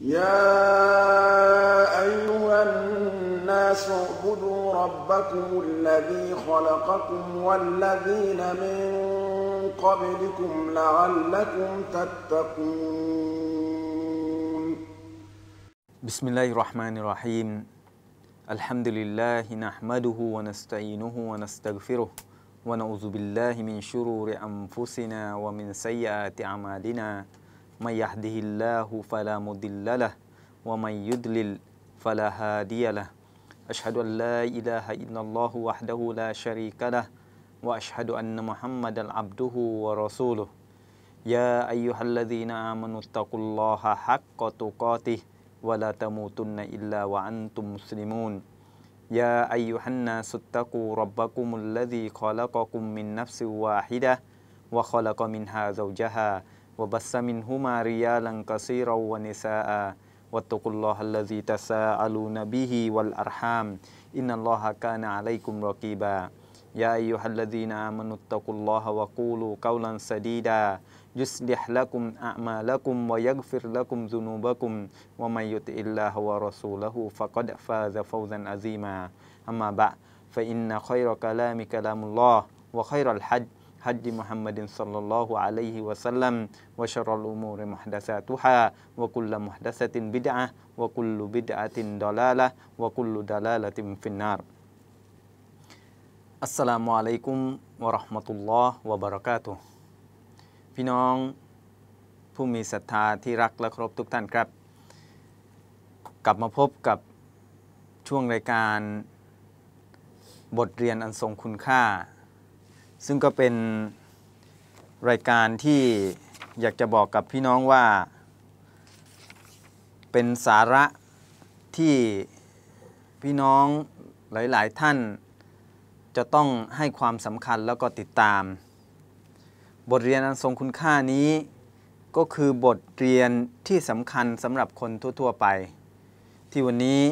يَا أَيُّهَا النَّاسُ اعْبُدُوا رَبَّكُمُ الَّذِي خَلَقَكُمْ وَالَّذِينَ مِن قَبْلِكُمْ لَعَلَّكُمْ تَتَّقُونَ بسم الله الرحمن الرحيم الحمد لله نحمده ونستعينه ونستغفره ونعوذ بالله من شرور أنفسنا ومن سيئات أعمالنا من يهده الله فلا مضل له ومن يضلل فلا هادي له أشهد أن لا إله إلا الله وحده لا شريك له وأشهد أن محمدا عبده ورسوله يا أيها الذين آمنوا اتقوا الله حق تقاته ولا تموتن إلا وأنتم مسلمون يا أيها الناس اتقوا ربكم الذي خلقكم من نفس واحدة وخلق منها زوجها وبث منهما رجالا كثيرا ونساء واتقوا الله الذي تساءلون به والأرحام إن الله كان عليكم رقيبا يا أيها الذين آمنوا اتقوا الله وقولوا قولا سديدا يصلح لكم أعمالكم ويغفر لكم ذنوبكم ومن يطع الله ورسوله فقد فاز فوزا عظيما أما بعد فإن خير كلام كلام الله وخير الحج ฮัจมุ ج محمد ص ل ว ا ل ัลล ل ي ه و س ل ั و ش ุ الأمور محدثاتها า ك ل محدثة ب د ع ด وكل بدعة ضلالة وكل ุ ل ا ل ة في النار อัสสลามุอะลัยกุมวะราะห์มะตุลลอฮ์วะบะเราะกาตุพี่น้องผู้มีศรัทธาที่รักและเคารพทุกท่านครับกลับ มาพบกับช่วงรายการบทเรียนอันทรงคุณค่าซึ่งก็เป็นรายการที่อยากจะบอกกับพี่น้องว่า เป็นสาระที่พี่น้องหลายๆ ท่าน จะต้องให้ความสำคัญแล้วก็ติดตาม บทเรียนอันทรงคุณค่านี้ ก็คือบทเรียนที่สำคัญสำหรับคนทั่วๆไป ที่วันนี้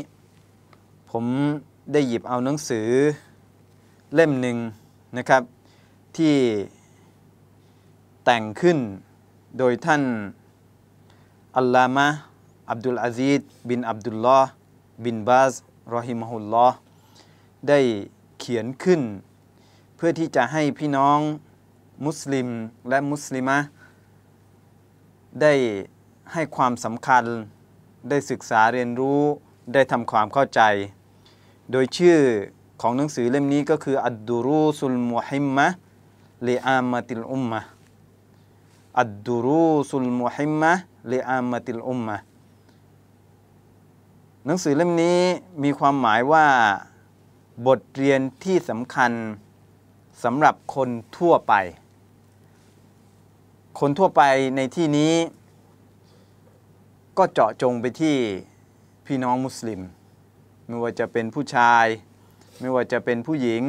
ผมได้หยิบเอาหนังสือ เล่มหนึ่งนะครับที่แต่งขึ้นโดยท่าน อัลลามะอับดุลอาซีด บินอับดุลลอห์บินบาสรอฮิมฮุลลอห์ได้เขียนขึ้น เพื่อที่จะให้พี่น้องมุสลิมและมุสลิมะ ได้ให้ความสำคัญได้ศึกษาเรียนรู้ได้ทำความเข้าใจ โดยชื่อของหนังสือเล่มนี้ก็คืออัดดูรุสุลมุฮิมมะลิอามติลอุมมะอัดดูรุสุลมุฮิมมะลิอามติลอุมมะหนังสือเล่มนี้มีความหมายว่า บทเรียนที่สำคัญสำหรับคนทั่วไป คนทั่วไปในที่นี้ ก็เจาะจงไปที่ พี่น้องมุสลิม ไม่ว่าจะเป็นผู้ชาย ไม่ว่าจะเป็นผู้หญิง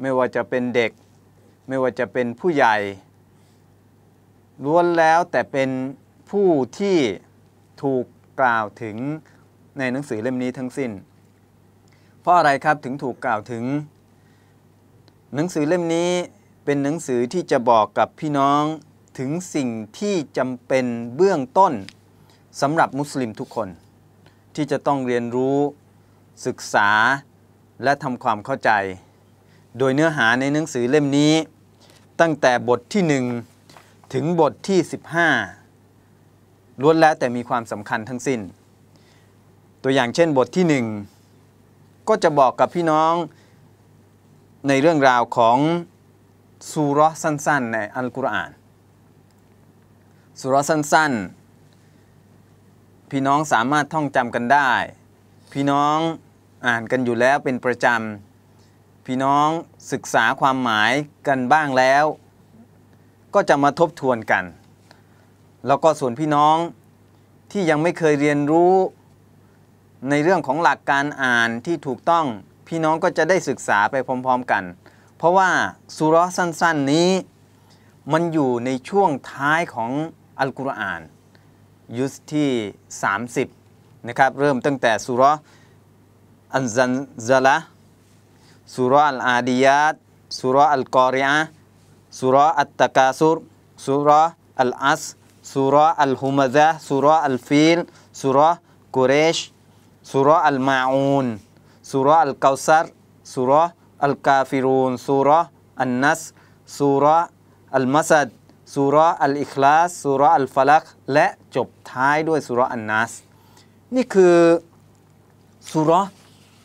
ไม่ว่าจะเป็นเด็กไม่ว่าจะเป็นผู้ใหญ่ล้วนแล้วแต่เป็นผู้ที่ถูกกล่าวถึงในหนังสือเล่มนี้ทั้งสิ้นเพราะอะไรครับถึงถูกกล่าวถึง หนังสือเล่มนี้เป็นหนังสือที่จะบอกกับพี่น้องถึงสิ่งที่จำเป็นเบื้องต้นสำหรับมุสลิมทุกคน ที่จะต้องเรียนรู้ศึกษาและทำความเข้าใจ โดยเนื้อหาในหนังสือเล่มนี้ตั้งแต่บทที่หนึ่งถึงบทที่ 15ล้วนแล้วแต่มีความสำคัญทั้งสิน้น ตัวอย่างเช่นบทที่หนึ่งก็จะบอกกับพี่น้องในเรื่องราวของสุรสั้นๆ ในอัลกุรอานสุรสั้นๆ พี่น้องสามารถท่องจำกันได้ พี่น้องอ่านกันอยู่แล้วเป็นประจำพี่น้องศึกษาความหมายกันบ้างแล้วก็จะมาทบทวนกันแล้วก็ส่วนพี่น้องที่ยังไม่เคยเรียนรู้ในเรื่องของหลักการอ่านที่ถูกต้องพี่น้องก็จะได้ศึกษาไปพร้อมๆกัน เพราะว่าสุรสั้น ๆนี้ มันอยู่ในช่วงท้ายของอัลกุรอานยุสที่30นะครับเริ่มตั้งแต่สุรอันซันซาละ surah Al-Adiyat, surah Al-Qari'ah, surah At-Takasur, surah Al-As, surah Al-Humazah, surah Al-Fil, surah Quraish, surah Al-Ma'un, surah Al-Kausar, surah Al-Kafirun, surah An-Nas, surah Al-Masad, surah Al-Ikhlas, surah Al-Falaq และจบท้ายด้วย surah An-Nas นี่คือสุร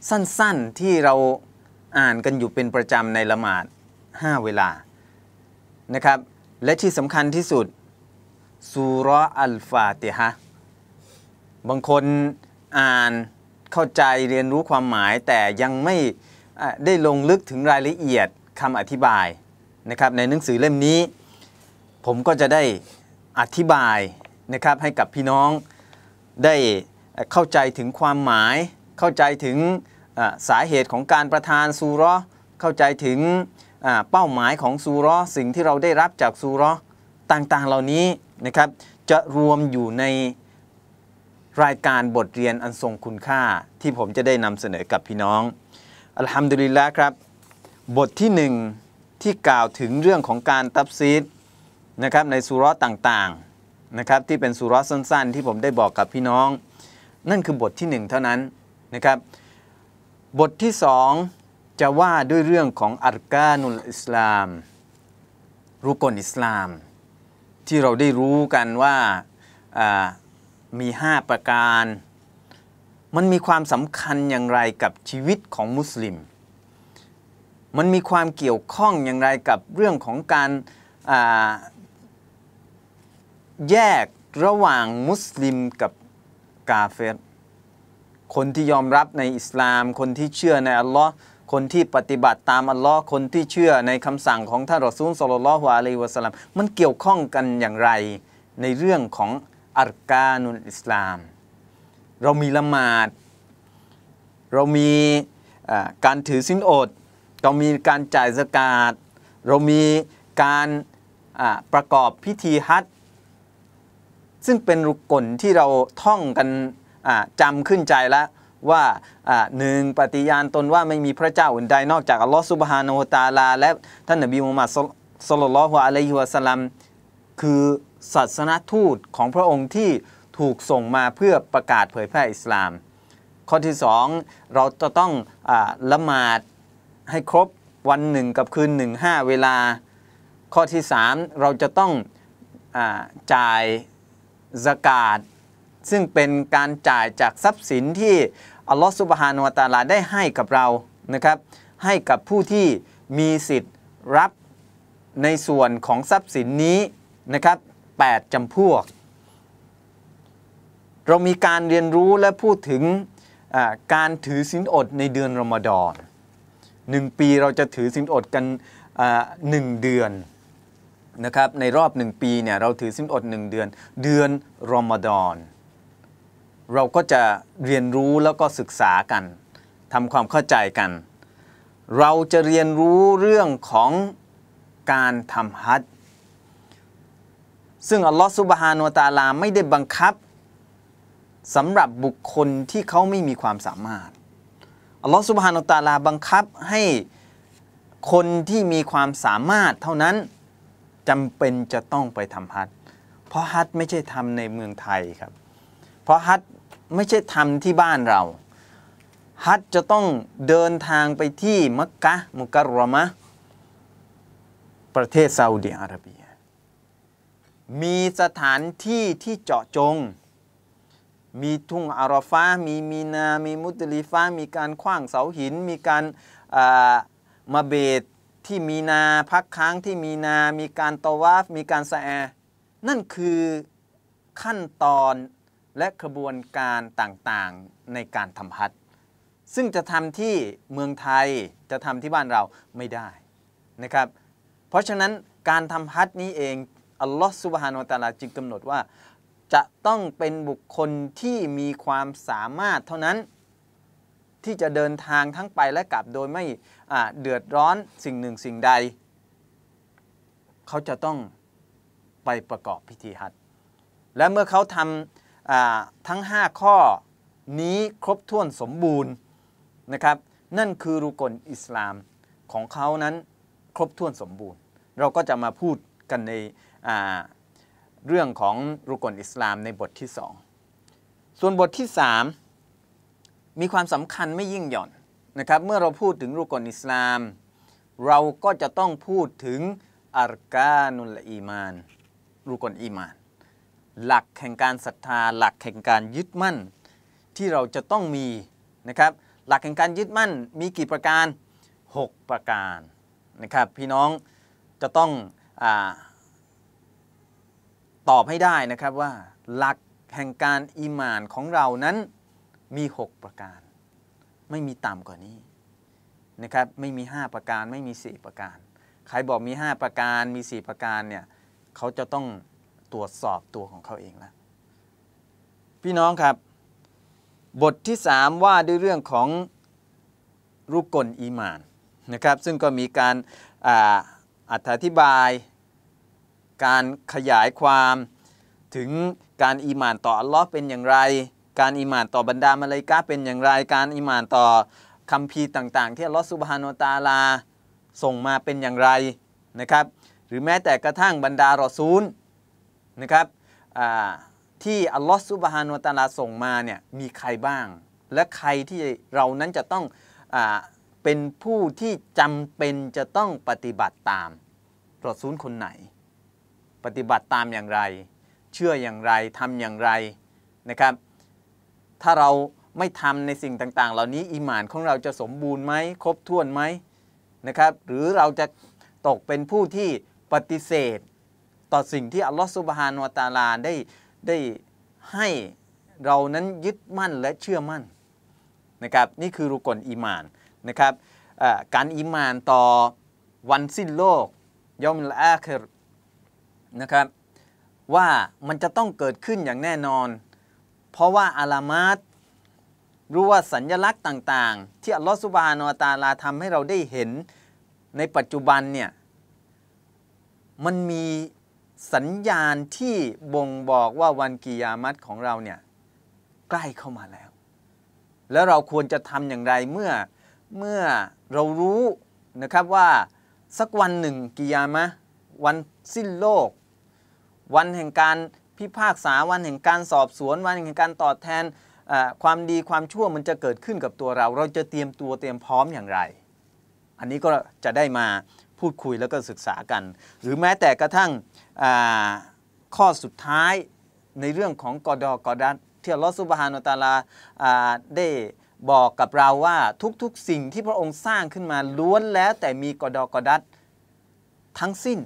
สั้นๆที่เราอ่านกันอยู่เป็นประจำในละหมาด 5 เวลา นะครับ และที่สำคัญที่สุดซูรอัลฟาติฮะ บางคนอ่านเข้าใจเรียนรู้ความหมาย แต่ยังไม่ได้ลงลึกถึงรายละเอียดคำอธิบายนะครับในหนังสือเล่มนี้ ผมก็จะได้อธิบายนะครับให้กับพี่น้องได้เข้าใจถึงความหมาย เข้าใจถึงสาเหตุของการประทานซูรอเข้าใจถึงเป้าหมายของซูรอสิ่งที่เราได้รับจากซูรอต่างๆเหล่านี้นะครับจะรวมอยู่ในรายการบทเรียนอันทรงคุณค่าที่ผมจะได้นำเสนอกับพี่น้องอัลฮัมดุลิลละครับบทที่หนึ่งที่กล่าวถึงเรื่องของการตับซีดนะครับในซูรอต่างๆนะครับที่เป็นซูรอสั้นๆ ที่ผมได้บอกกับพี่น้อง นั่นคือบทที่หนึ่งเท่านั้นนะครับบทที่สองจะว่าด้วยเรื่องของอัลกานุลอิสลามรุกลอิสลาม ที่เราได้รู้กันว่ามีห้าประการ มันมีความสำคัญอย่างไรกับชีวิตของมุสลิม มันมีความเกี่ยวข้องอย่างไรกับเรื่องของการแยกระหว่างมุสลิมกับกาเฟรคนที่ยอมรับในอิสลามคนที่เชื่อในอัลลอฮ์คนที่ปฏิบัติตามอัลลอฮ์คนที่เชื่อในคำสั่งของท่านรอซูลสุลลัลฮวาลัยวะสลามมันเกี่ยวข้องกันอย่างไรในเรื่องของอัลกานุลอิสลาม เรามีละหมาด เรามีการถือสินอด เรามีการจ่ายสกาดเรามีการประกอบพิธีฮัต ซึ่งเป็นรุกลที่เราท่องกันจำขึ้นใจแล้วว่าหนึ่งปฏิญาณตนว่าไม่มีพระเจ้าอื่นใดนอกจากอัลลอฮฺสุบฮานาฮูตาลาและท่านนบีมูฮัมมัดสุลลัลฮุอะลัยฮิวะสลัมคือศาสนทูตของพระองค์ที่ถูกส่งมาเพื่อประกาศเผยแพร่อิสลาม ข้อที่ 2 เราจะต้องอละหมาดให้ครบวันหนึ่งกับคืนหนึ่งห้าเวลา ข้อที่3เราจะต้องอจ่ายสกาดซึ่งเป็นการจ่ายจากทรัพย์สินที่อัลลอฮฺสุบฮานวาตาลาได้ให้กับเรานะครับ ให้กับผู้ที่มีสิทธิ์รับในส่วนของทรัพย์สินนี้นะครับ8จำพวก เรามีการเรียนรู้และพูดถึงการถือสินอดในเดือนรอมฎอนหนึ่งปีเราจะถือสินอดกันหนึ่งเดือนนะครับในรอบหนึ่งปีเนี่ยเราถือสินอดหนึ่งเดือนเดือนรอมฎอนเราก็จะเรียนรู้แล้วก็ศึกษากันทำความเข้าใจกัน เราจะเรียนรู้เรื่องของการทำฮัจซึ่งอัลลอฮฺสุบฮานุตาลาไม่ได้บังคับสำหรับบุคคลที่เขาไม่มีความสามารถอัลลอฮฺสุบฮานุตาลาบังคับให้คนที่มีความสามารถเท่านั้นจำเป็นจะต้องไปทำฮัจเพราะฮัจไม่ใช่ทำในเมืองไทยครับเพราะฮัทไม่ใช่ทำที่บ้านเราฮัทจะต้องเดินทางไปที่มักกะมุกะรอมะประเทศซาอุดีอาระเบีย มีสถานที่ที่เจาะจง มีทุ่งอาราฟามีมีนา มีมุตลิฟ้ามีการขว้างเสาหิน มีการมาเบดที่มีนาพักค้างที่มีนา มีการตวาฟมีการสแอนั่นคือขั้นตอนและขบวนการต่างๆในการทำฮัดซึ่งจะทำที่เมืองไทยจะทำที่บ้านเราไม่ได้นะครับ เพราะฉะนั้นการทำฮัดนี้เองอัลลอฮฺสุบฮานุตาลาจึงกำหนดว่า จะต้องเป็นบุคคลที่มีความสามารถเท่านั้นที่จะเดินทางทั้งไปและกลับโดยไม่เดือดร้อนสิ่งหนึ่งสิ่งใด เขาจะต้องไปประกอบพิธีฮัจและเมื่อเขาทำทั้ง 5 ข้อนี้ครบถ้วนสมบูรณ์นะครับนั่นคือรุกลอิสลามของเขานั้นครบถ้วนสมบูรณ์ เราก็จะมาพูดกันในเรื่องของรุกลอิสลามในบทที่ 2 ส่วนบทที่ 3 มีความสำคัญไม่ยิ่งหย่อนนะครับเมื่อเราพูดถึงรุกลอิสลาม เราก็จะต้องพูดถึงอารกานุลอีมานรุกลอีมานหลักแห่งการศรัทธา หลักแห่งการยึดมั่น ที่เราจะต้องมีนะครับหลักแห่งการยึดมั่น มีกี่ ประการ 6 ประการนะครับ พี่น้องจะต้องอตอบให้ได้นะครับว่า หลักแห่งการอิมานของเรานั้นมี 6 ประการ ไม่มีต่ำกว่านี้นะครับไม่มี 5 ประการไม่มี 4 ประการ ใครบอกมี 5 ประการมี 4 ประการเนี่ยเขาจะต้องตรวจสอบตัวของเขาเองแล้วพี่น้องครับบทที่ 3 ว่าด้วยเรื่องของรุกลอีมานนะครับซึ่งก็มีการอธิบาย การขยายความถึงการอีมานต่ออัลลอฮ์เป็นอย่างไร การอีมานต่อบรรดามาเลกาเป็นอย่างไร การอีมานต่อคำพีต่าง ๆ ที่อัลลอฮ์สุบฮานตาลาส่งมาเป็นอย่างไรนะครับหรือแม้แต่กระทั่งบรรดารอซูลนะครับที่อัลลอฮฺสุบฮานะตาลาส่งมาเนี่ยมีใครบ้าง และใครที่เรานั้นจะต้องอเป็นผู้ที่จำเป็นจะต้องปฏิบัติตามรอซูลคนไหน ปฏิบัติตามอย่างไร เชื่ออย่างไรทำอย่างไรนะครับถ้าเราไม่ทำในสิ่งต่างๆ เหล่านี้อิหมานของเราจะสมบูรณ์ไหม ครบถ้วนไหมนะครับหรือเราจะตกเป็นผู้ที่ปฏิเสธต่อสิ่งที่อัลลอฮฺสุบฮานวตาลาได้ได้ให้เรานั้นยึดมั่นและเชื่อมั่นนะครับนี่คือรุกลอีมานนะครับการอีมานต่อวันสิ้นโลกยอมละอาคือนะครับว่ามันจะต้องเกิดขึ้นอย่างแน่นอน เพราะว่าอาลามาตรู้ว่าสัญญลักษณ์ต่าง ๆ ที่อัลลอฮฺสุบานอตาลาทำให้เราได้เห็นในปัจจุบันเนี่ย มันมีสัญญาณที่บ่งบอกว่าวันกิยามัตของเราเนี่ยใกล้เข้ามาแล้ว แล้วเราควรจะทำอย่างไรเมื่อเมื่อเรารู้นะครับว่าสักวันหนึ่งกิยามะ วันสิ้นโลก วันแห่งการพิพากษาวันแห่งการสอบสวน วันแห่งการตอบแทนความดีความชั่วมันจะเกิดขึ้นกับตัวเรา เราจะเตรียมตัวเตรียมพร้อมอย่างไร อันนี้ก็จะได้มาพูดคุยแล้วก็ศึกษากัน หรือแม้แต่กระทั่งข้อสุดท้ายในเรื่องของกอดอกอดัเที่อัลลอฮฺสุบฮานุตาลาได้บอกกับเราว่าทุกๆสิ่งที่พระองค์สร้างขึ้นมาล้วนแล้วแต่มีกอดอกอดัตทั้งสิ้น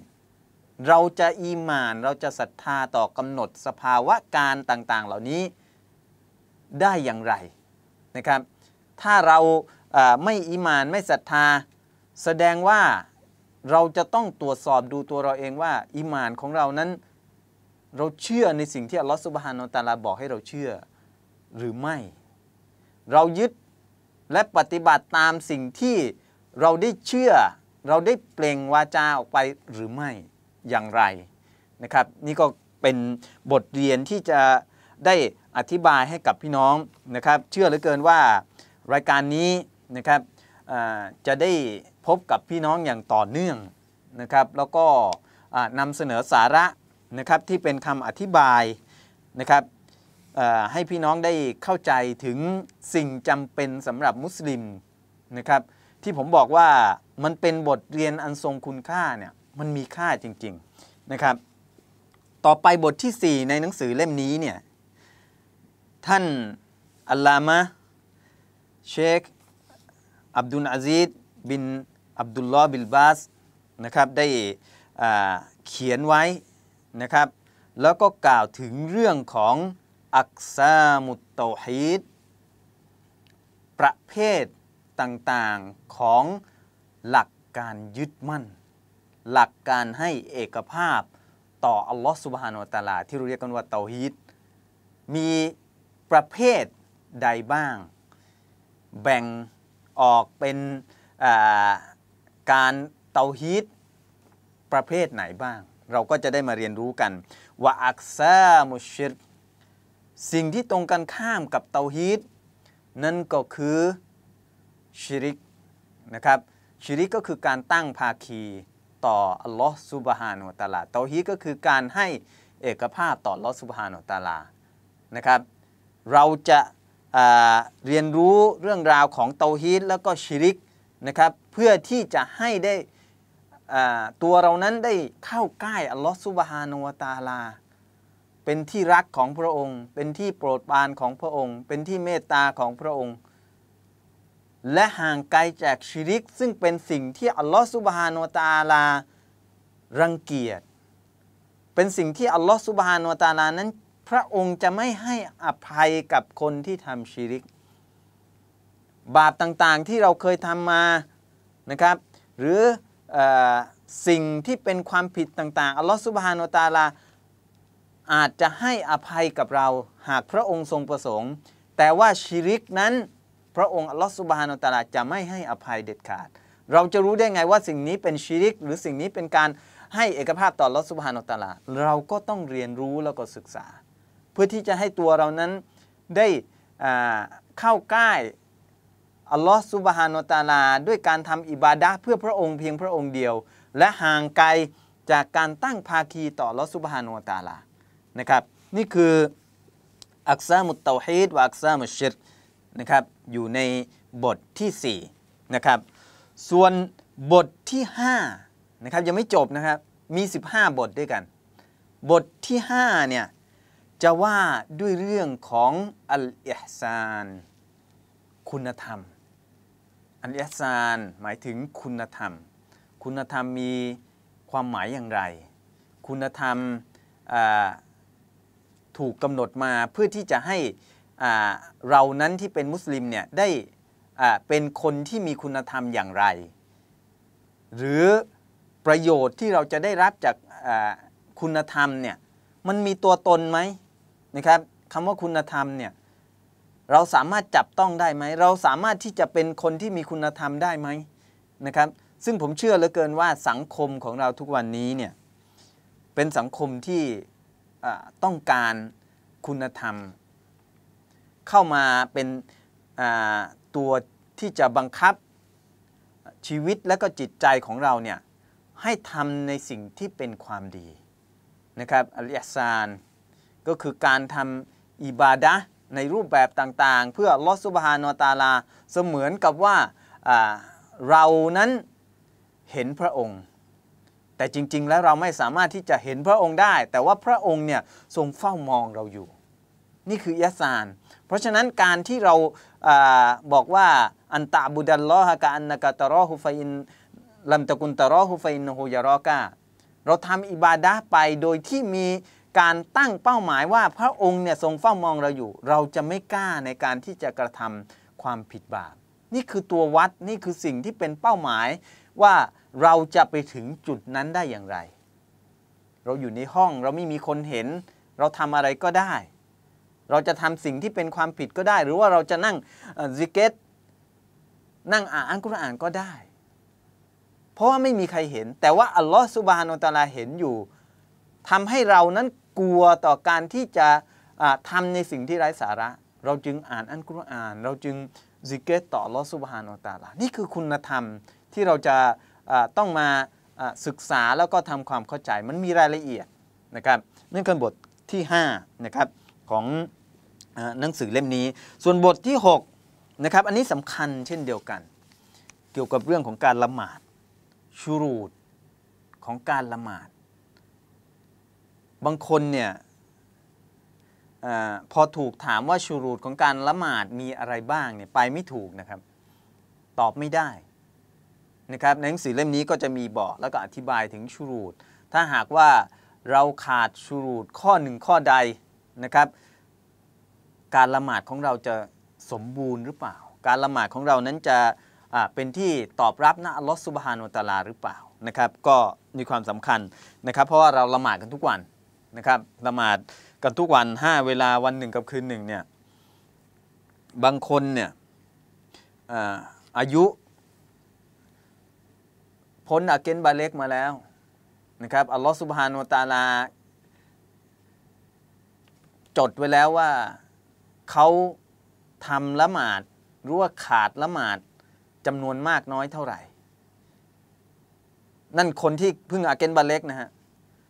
เราจะอีมาน เราจะศรัทธาต่อกำหนดสภาวะการต่างๆ เหล่านี้ได้อย่างไรนะครับถ้าเราไม่อีมานไม่ศรัทธาแสดงว่าเราจะต้องตรวจสอบดูตัวเราเองว่าอิมานของเรานั้น เราเชื่อในสิ่งที่อัลลอฮฺสุบฮานาตาลาบอกให้เราเชื่อหรือไม่ เรายึดและปฏิบัติตามสิ่งที่เราได้เชื่อ เราได้เปล่งวาจาออกไปหรือไม่อย่างไรนะครับนี่ก็เป็นบทเรียนที่จะได้อธิบายให้กับพี่น้องนะครับเชื่อเหลือเกินว่ารายการนี้นะครับจะได้พบกับพี่น้องอย่างต่อเนื่องนะครับแล้วก็นำเสนอสาระนะครับที่เป็นคำอธิบายนะครับให้พี่น้องได้เข้าใจถึงสิ่งจำเป็นสำหรับมุสลิมนะครับที่ผมบอกว่ามันเป็นบทเรียนอันทรงคุณค่าเนี่ยมันมีค่าจริงๆนะครับต่อไปบทที่ 4 ในหนังสือเล่มนี้เนี่ยท่านอัลลามะเชคอับดุลอาซิดบินอับดุลลอฮ์บิลบาส นะครับ ได้เขียนไว้นะครับ แล้วก็กล่าวถึงเรื่องของอักซามุตโตฮีด ประเภทต่างๆของหลักการยึดมั่น หลักการให้เอกภาพต่ออัลลอฮ์สุบฮานาอัตลาที่เรียกกันว่าเตาฮีด มีประเภทใดบ้าง แบ่งออกเป็นการเตาฮีตประเภทไหนบ้าง เราก็จะได้มาเรียนรู้กันว่าอักซามุชิรสิ่งที่ตรงกันข้ามกับเตาฮีตนั่นก็คือชิริกนะครับชิริกก็คือการตั้งภาคีต่ออัลลอฮ์ซุบฮานุตาลาเตาฮีตก็คือการให้เอกภาพต่ออัลลอฮ์ซุบฮานุตาลานะครับเราจะเรียนรู้เรื่องราวของเตาฮีตแล้วก็ชิริกนะครับเพื่อที่จะให้ได้ตัวเรานั้นได้เข้าใกล้อัลลอฮฺซุบฮานวตาลา เป็นที่รักของพระองค์ เป็นที่โปรดปรานของพระองค์ เป็นที่เมตตาของพระองค์ และห่างไกลจากชิริกซึ่งเป็นสิ่งที่อัลลอฮฺซุบฮานวตาลารังเกียจ เป็นสิ่งที่อัลลอฮฺซุบฮานวตาลานั้นพระองค์จะไม่ให้อภัยกับคนที่ทำชิริกบาปต่างๆ ที่เราเคยทำมานะครับหรืออสิ่งที่เป็นความผิดต่าง ๆ อัลลอฮฺสุบฮานุตาลาอาจจะให้อภัยกับเราหากพระองค์ทรงประสงค์ แต่ว่าชิริกนั้นพระองค์อัลลอฮฺสุบฮานุตาลาจะไม่ให้อภัยเด็ดขาด เราจะรู้ได้ไงว่าสิ่งนี้เป็นชิริกหรือสิ่งนี้เป็นการให้เอกภาพต่อลอสุบฮานุตาลาเราก็ต้องเรียนรู้แล้วก็ศึกษา เพื่อที่จะให้ตัวเรานั้นได้เข้าใกล้อัลลอฮ์สุบฮานตาลาด้วยการทำอิบาดะเพื่อพระองค์เพียงพระองค์เดียว และห่างไกลจากการตั้งภาคีต่ออัลลอฮสุบฮานตาลา นะครับนี่คืออักซามุตเตาฮีดวะอักซามุชิดนะครับอยู่ในบทที่4นะครับส่วนบทที่5นะครับยังไม่จบนะครับ มี 15 บทด้วยกัน บทที่5เนี่ยจะว่าด้วยเรื่องของอัลอิฮซานคุณธรรมอันยสานหมายถึงคุณธรรม คุณธรรมมีความหมายอย่างไร คุณธรรมถูกกำหนดมาเพื่อที่จะให้เรานั้นที่เป็นมุสลิมเนี่ยได้เป็นคนที่มีคุณธรรมอย่างไร หรือประโยชน์ที่เราจะได้รับจากคุณธรรมเนี่ยมันมีตัวตนไหมนะครับคำว่าคุณธรรมเนี่ยเราสามารถจับต้องได้ไหม เราสามารถที่จะเป็นคนที่มีคุณธรรมได้ไหมนะครับ ซึ่งผมเชื่อเหลือเกินว่าสังคมของเราทุกวันนี้เนี่ยเป็นสังคมที่ต้องการคุณธรรม เข้ามาเป็นตัวที่จะบังคับชีวิตและก็จิตใจของเราเนี่ยให้ทำในสิ่งที่เป็นความดี นะครับอัลยาซานก็คือการทำอิบาดะในรูปแบบต่างๆ เพื่อลอสุบฮานอตาลาเสมือนกับว่าเรานั้นเห็นพระองค์ แต่จริง ๆ แล้วเราไม่สามารถที่จะเห็นพระองค์ได้ แต่ว่าพระองค์เนี่ยทรงเฝ้ามองเราอยู่ นี่คือยัสาน เพราะฉะนั้นการที่เราอบอกว่าอันตะบุดัลลอฮะกาอันนกาตรอฮุฟอินลัมตะกุนตรอฮุฟอินโฮยารอกะเราทำอิบาดะไปโดยที่มีการตั้งเป้าหมายว่าพระองค์เนี่ยทรงเฝ้ามองเราอยู่ เราจะไม่กล้าในการที่จะกระทำความผิดบาปนี่คือตัววัดนี่คือสิ่งที่เป็นเป้าหมายว่าเราจะไปถึงจุดนั้นได้อย่างไร เราอยู่ในห้องเราไม่มีคนเห็น เราทำอะไรก็ได้ เราจะทำสิ่งที่เป็นความผิดก็ได้ หรือว่าเราจะนั่งซิกเกตนั่งอ่านอัลกุรอานก็ได้ เพราะว่าไม่มีใครเห็น แต่ว่าอัลลอฮฺสุบฮานลตาลาเห็นอยู่ทำให้เรานั้นกลัวต่อการที่จะทำในสิ่งที่ไร้สาระ เราจึงอ่านอันกุรอาน เราจึงซิกเกตต่อลอสุบฮานอตาลา นี่คือคุณธรรมที่เราจะต้องมาศึกษาแล้วก็ทำความเข้าใจ มันมีรายละเอียดนะครับนั่นคือบทที่5นะครับของหนังสือเล่มนี้ ส่วนบทที่6นะครับ อันนี้สำคัญเช่นเดียวกัน เกี่ยวกับเรื่องของการละหมาดชูรูด ของการละหมาดบางคนเนี่ยอพอถูกถามว่าชูรูดของการละหมาดมีอะไรบ้างเนี่ยไปไม่ถูกนะครับ ตอบไม่ได้นะครับในหนังสือเล่มนี้ก็จะมีบอกแล้วก็อธิบายถึงชูรูดถ้าหากว่าเราขาดชูรูดข้อหนึ่งข้อใดนะครับการละหมาดของเราจะสมบูรณ์หรือเปล่า การละหมาดของเรานั้นจะเป็นที่ตอบรับนะอัลลอฮฺสุบฮานุตาลาหรือเปล่านะครับก็มีความสำคัญนะครับเพราะว่าเราละหมาดกันทุกวันนะครับละหมาดกันทุกวัน 5 เวลาวันหนึ่งกับคืนหนึ่งเนี่ย บางคนเนี่ยอายุ พ้นอาเกนบาเล็กมาแล้วนะครับอัลลอฮฺสุบฮานุตาลา จดไว้แล้วว่าเขาทำละหมาดหรือว่าขาดละหมาดจำนวนมากน้อยเท่าไหร่ นั่นคนที่เพิ่งอาเกนบาเล็กนะฮะ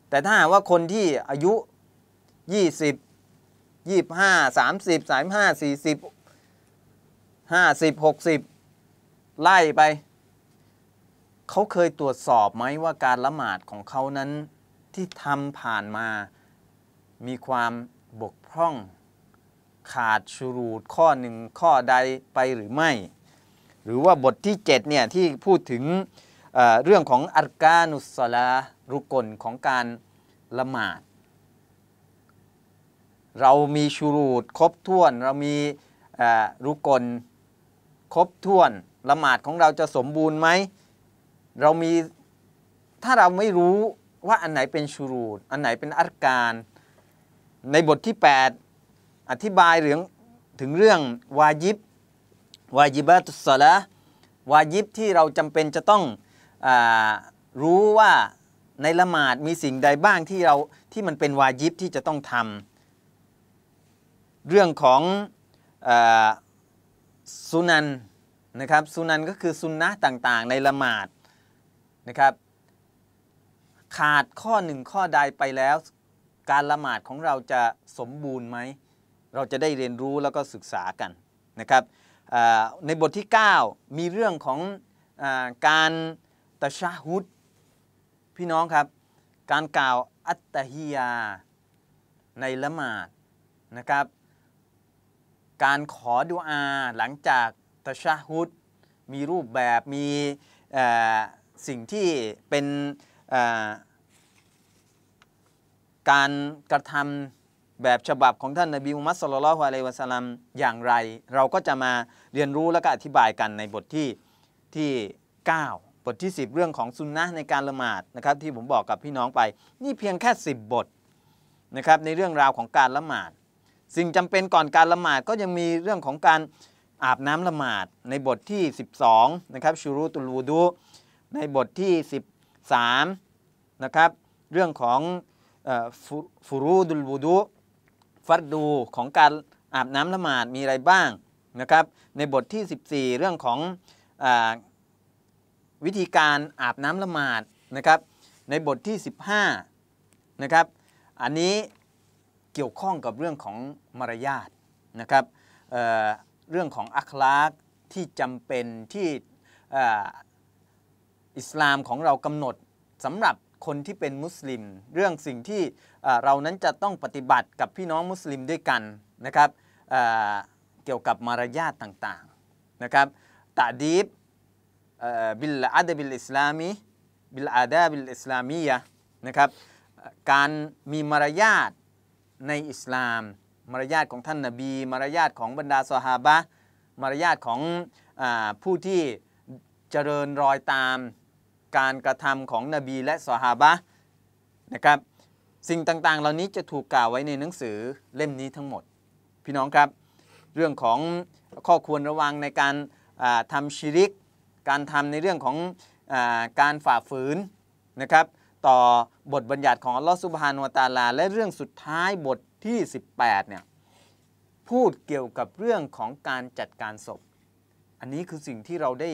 แต่ถ้าหากว่าคนที่อายุ 20 25 30 35 40 50 60 ไล่ไป เขาเคยตรวจสอบไหมว่าการละหมาดของเขานั้นที่ทำผ่านมา มีความบกพร่อง ขาดชูรูดข้อหนึ่งข้อใดไปหรือไม่ หรือว่าบทที่ 7 เนี่ยที่พูดถึงเเรื่องของอัลกานุสลารุกลของการละหมาด เรามีชูรูดครบถ้วน เรามีรุกลครบถ้วนละหมาดของเราจะสมบูรณ์ไหมเรามีถ้าเราไม่รู้ว่าอันไหนเป็นชูรูดอันไหนเป็นอัตการในบทที่8อธิบายเรื่องถึงเรื่องวาญิบวาญิบะตุสละวาญิบที่เราจำเป็นจะต้องอรู้ว่าในละหมาดมีสิ่งใดบ้างที่เราที่มันเป็นวาญิบที่จะต้องทำเรื่องของอสุนันนะครับสุนันก็คือสุนนะต่างๆ ในละหมาดนะครับขาดข้อหนึ่งข้อใดไปแล้ว การละหมาดของเราจะสมบูรณ์ไหม เราจะได้เรียนรู้แล้วก็ศึกษากันนะครับในบทที่ 9 มีเรื่องของอการตะชะฮุดพี่น้องครับ การกล่าวอัตตฮิยาในละหมาดนะครับ การขอดุอาหลังจากตะชาฮุดมีรูปแบบมีสิ่งที่เป็นการกระทำแบบฉบับของท่านนบีมุฮัมมัดสุลลัลฮุอะลัยวะสัลลัม อย่างไร เราก็จะมาเรียนรู้และก็อธิบายกันในบทที่ที่9บทที่ 10 เรื่องของซุนนะในการละหมาดนะครับที่ผมบอกกับพี่น้องไปนี่เพียงแค่10 บทนะครับในเรื่องราวของการละหมาด สิ่งจำเป็นก่อนการละหมาดก็ยังมีเรื่องของการอาบน้ำละหมาดในบทที่ 12นะครับชูรุตุลูดูในบทที่ 13นะครับเรื่องของฟูรูดุลบูดูฟัดดูของการอาบน้ำละหมาดมีอะไรบ้างนะครับในบทที่ 14 เรื่องของวิธีการอาบน้ำละหมาดนะครับในบทที่ 15นะครับอันนี้เกี่ยวข้องกับเรื่องของมารยาทนะครับเเรื่องของอัคลากที่จำเป็นที่อิสลามของเรากำหนดสำหรับคนที่เป็นมุสลิม เรื่องสิ่งที่เรานั้นจะต้องปฏิบัติกับพี่น้องมุสลิมด้วยกันนะครับเกี่ยวกับมารยาทต่างๆนะครับตะดีบ بالعدب الإسلامي بالعداب الإسلامية นะครับการมีมารยาทในอิสลาม มารยาทของท่านนาบี มารยาทของบรรดาสหาบะ มารยาทของอผู้ที่ เจริญรอยตาม การกระทำของนบีและสหาบะนะครับสิ่งต่างๆ เหล่านี้จะถูกกล่าวไว้ในหนังสือ เล่มนี้ทั้งหมด พี่น้องครับ เรื่องของข้อควรระวังในการทำชิริกการทำในเรื่องของอการฝ่าฝืนนะครับต่อบทบัญญัติของอัลลอฮฺสุบฮานุตาลา และเรื่องสุดท้ายบทที่ 18เนี่ยพูดเกี่ยวกับเรื่องของการจัดการศพ อันนี้คือสิ่งที่เราได้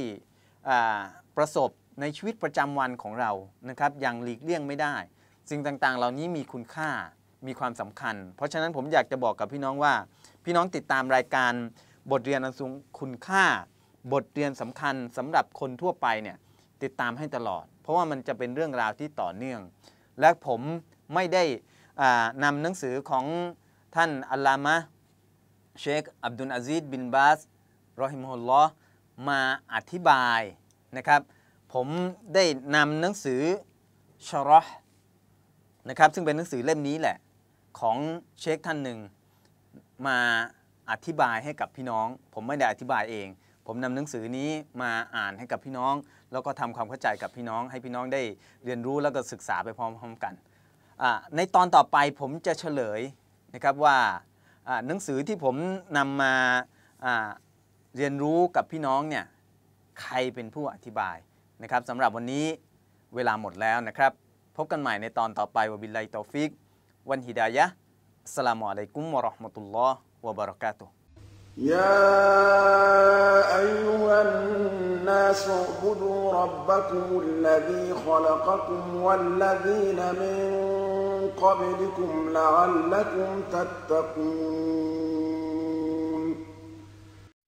ประสบในชีวิตประจำวันของเรานะครับอย่างหลีกเลี่ยงไม่ได้ สิ่งต่างๆ เหล่านี้มีคุณค่ามีความสำคัญ เพราะฉะนั้นผมอยากจะบอกกับพี่น้องว่าพี่น้องติดตามรายการบทเรียนอันสูงคุณค่าบทเรียนสำคัญสำหรับคนทั่วไปเนี่ยติดตามให้ตลอด เพราะว่ามันจะเป็นเรื่องราวที่ต่อเนื่อง และผมไม่ได้นำหนังสือของท่านอัลลามะเชคอับดุลอาซิดบินบาสรอฮิมฮุลลอมาอธิบายนะครับ ผมได้นำหนังสือชรอห์นะครับซึ่งเป็นหนังสือเล่มนี้แหละของเชคท่านหนึ่งมาอธิบายให้กับพี่น้อง ผมไม่ได้อธิบายเองผมนำหนังสือนี้มาอ่านให้กับพี่น้อง แล้วก็ทำความเข้าใจกับพี่น้อง ให้พี่น้องได้เรียนรู้แล้วก็ศึกษาไปพร้อมๆกัน ในตอนต่อไปผมจะเฉลยนะครับว่าหนังสือที่ผมนำมาเรียนรู้กับพี่น้องเนี่ยใครเป็นผู้อธิบายนะครับสำหรับวันนี้เวลาหมดแล้วนะครับ พบกันใหม่ในตอนต่อไปวบิลไลตอฟิก วันฮิดายะสลามอะลัยกุมวะราะห์มะตุลลอฮ์วะบะเราะกาตุฮ์ يَا أَيُّهَا النَّاسُ اعْبُدُوا رَبَّكُمُ الَّذِي خَلَقَكُمْ وَالَّذِينَ مِن قَبْلِكُمْ لَعَلَّكُمْ تَتَّقُونَ